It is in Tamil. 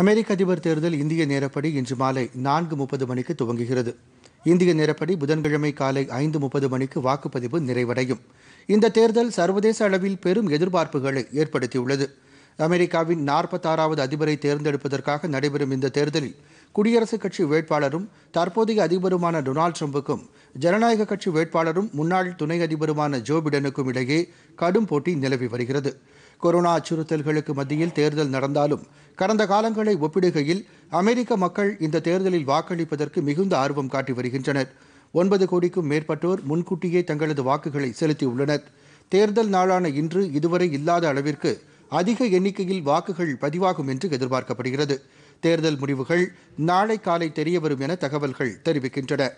அமெரிக்க அதிபர் தேர்தல் இந்திய நேரப்படி இன்று மாலை நான்கு முப்பது மணிக்கு துவங்குகிறது இந்திய நேரப்படி புதன்கிழமை காலை ஐந்து முப்பது மணிக்கு வாக்குப்பதிவு நிறைவடையும் இந்த தேர்தல் சர்வதேச அளவில் பெரும் எதிர்பார்ப்புகளை ஏற்படுத்தியுள்ளது அமெரிக்காவின் நாற்பத்தாறாவது அதிபரை தேர்ந்தெடுப்பதற்காக நடைபெறும் இந்த தேர்தலில் குடியரசுக் கட்சி வேட்பாளரும் தற்போதைய அதிபருமான டொனால்டு ட்ரம்புக்கும் ஜனநாயக கட்சி வேட்பாளரும் முன்னாள் துணை அதிபருமான ஜோ பிடனுக்கும் இடையே கடும் போட்டி நிலவி வருகிறது கொரோனா அச்சுறுத்தல்களுக்கு மத்தியில் தேர்தல் நடந்தாலும் கடந்த காலங்களை ஒப்பிடுகையில் அமெரிக்க மக்கள் இந்த தேர்தலில் வாக்களிப்பதற்கு மிகுந்த ஆர்வம் காட்டி வருகின்றனர் ஒன்பது கோடிக்கும் மேற்பட்டோர் முன்கூட்டியே தங்களது வாக்குகளை செலுத்தியுள்ளனர் தேர்தல் நாளான இன்று இதுவரை இல்லாத அளவிற்கு அதிக எண்ணிக்கையில் வாக்குகள் பதிவாகும் என்று எதிர்பார்க்கப்படுகிறது தேர்தல் முடிவுகள் நாளை காலை தெரியவரும் என தகவல்கள் தெரிவிக்கின்றன